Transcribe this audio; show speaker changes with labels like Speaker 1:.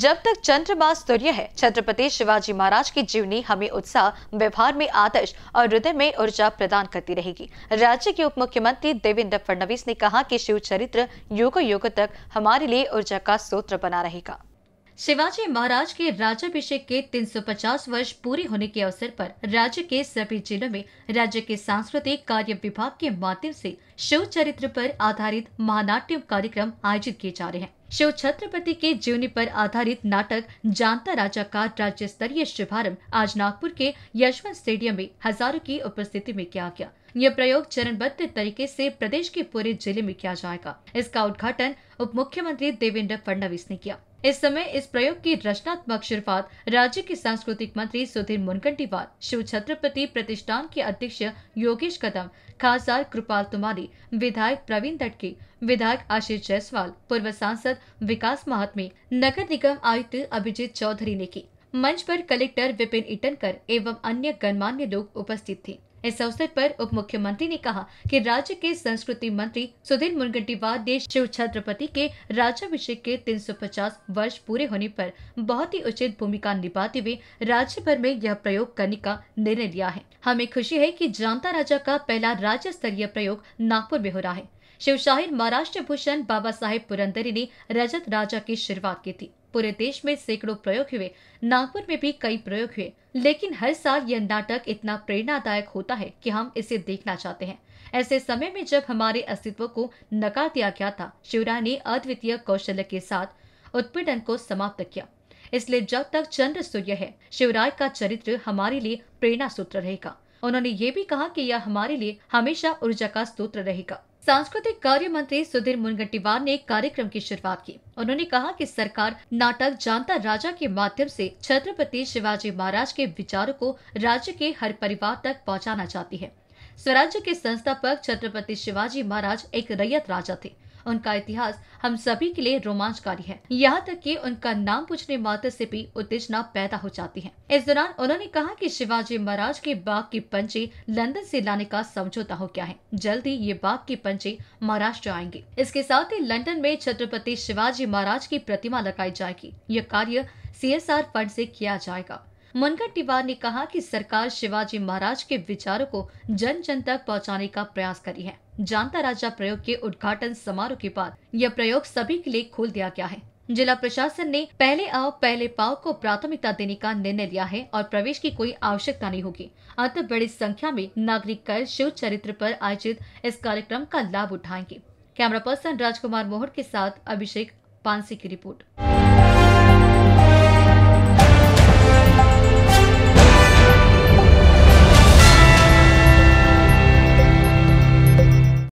Speaker 1: जब तक चंद्रमा सूर्य है छत्रपति शिवाजी महाराज की जीवनी हमें उत्साह व्यवहार में आदर्श और हृदय में ऊर्जा प्रदान करती रहेगी राज्य के उप मुख्यमंत्री देवेंद्र फडणवीस ने कहा कि शिव चरित्र युगो युग तक हमारे लिए ऊर्जा का स्रोत बना रहेगा शिवाजी महाराज के राजाभिषेक के 350 वर्ष पूरे होने के अवसर पर राज्य के सभी जिलों में राज्य के सांस्कृतिक कार्य विभाग के माध्यम से शिव चरित्र पर आधारित महानाट्यम कार्यक्रम आयोजित किए जा रहे हैं शिव छत्रपति के जीवनी पर आधारित नाटक जानता राजा का राज्य स्तरीय शुभारम्भ आज नागपुर के यशवंत स्टेडियम में हजारों की उपस्थिति में किया गया यह प्रयोग चरणबद्ध तरीके से प्रदेश के पूरे जिले में किया जाएगा इसका उद्घाटन उप मुख्यमंत्री देवेंद्र फडणवीस ने किया इस समय इस प्रयोग की रचनात्मक शुरुआत राज्य के सांस्कृतिक मंत्री सुधीर मुनकंटीवाल शिव छत्रपति प्रतिष्ठान के अध्यक्ष योगेश कदम खासदार कृपाल तुमारी विधायक प्रवीण दटके विधायक आशीष जायसवाल पूर्व सांसद विकास महात्मे नगर निगम आयुक्त अभिजीत चौधरी ने की मंच पर कलेक्टर विपिन इटनकर एवं अन्य गणमान्य लोग उपस्थित थे इस अवसर पर उप मुख्यमंत्री ने कहा कि राज्य के संस्कृति मंत्री सुधीर मुनगंटीवार ने शिव छत्रपति के राजाभिषेक के 350 वर्ष पूरे होने पर बहुत ही उचित भूमिका निभाते हुए राज्य भर में यह प्रयोग करने का निर्णय लिया है हमें खुशी है कि जानता राजा का पहला राज्य स्तरीय प्रयोग नागपुर में हो रहा है शिवशाहिर महाराष्ट्र भूषण बाबा साहेब पुरंदरी ने रजत राजा की शुरुआत की थी पूरे देश में सैकड़ों प्रयोग हुए नागपुर में भी कई प्रयोग हुए लेकिन हर साल यह नाटक इतना प्रेरणादायक होता है कि हम इसे देखना चाहते हैं ऐसे समय में जब हमारे अस्तित्व को नकार दिया गया था शिवराय ने अद्वितीय कौशल के साथ उत्पीड़न को समाप्त किया इसलिए जब तक चंद्र सूर्य है शिवराय का चरित्र हमारे लिए प्रेरणा सूत्र रहेगा उन्होंने ये भी कहा कि यह हमारे लिए हमेशा ऊर्जा का सूत्र रहेगा सांस्कृतिक कार्य मंत्री सुधीर मुनगंटीवार ने कार्यक्रम की शुरुआत की उन्होंने कहा कि सरकार नाटक जानता राजा के माध्यम से छत्रपति शिवाजी महाराज के विचारों को राज्य के हर परिवार तक पहुंचाना चाहती है स्वराज्य के संस्थापक छत्रपति शिवाजी महाराज एक रैयत राजा थे उनका इतिहास हम सभी के लिए रोमांचकारी है यहाँ तक कि उनका नाम पूछने मात्र से भी उत्तेजना पैदा हो जाती है इस दौरान उन्होंने कहा कि शिवाजी महाराज के बाग की पंचे लंदन से लाने का समझौता हो गया है जल्द ही ये बाग की पंचे महाराष्ट्र आएंगे इसके साथ ही लंदन में छत्रपति शिवाजी महाराज की प्रतिमा लगाई जाएगी यह कार्य सी फंड से किया जाएगा मनकर तिवार ने कहा कि सरकार शिवाजी महाराज के विचारों को जन जन तक पहुंचाने का प्रयास करी है जानता राजा प्रयोग के उद्घाटन समारोह के बाद यह प्रयोग सभी के लिए खोल दिया गया है जिला प्रशासन ने पहले आओ पहले पाओ को प्राथमिकता देने का निर्णय लिया है और प्रवेश की कोई आवश्यकता नहीं होगी अंत बड़ी संख्या में नागरिक कर शिव चरित्र पर आयोजित इस कार्यक्रम का लाभ उठाएंगे कैमरा पर्सन राजकुमार मोहर के साथ अभिषेक पानसी की रिपोर्ट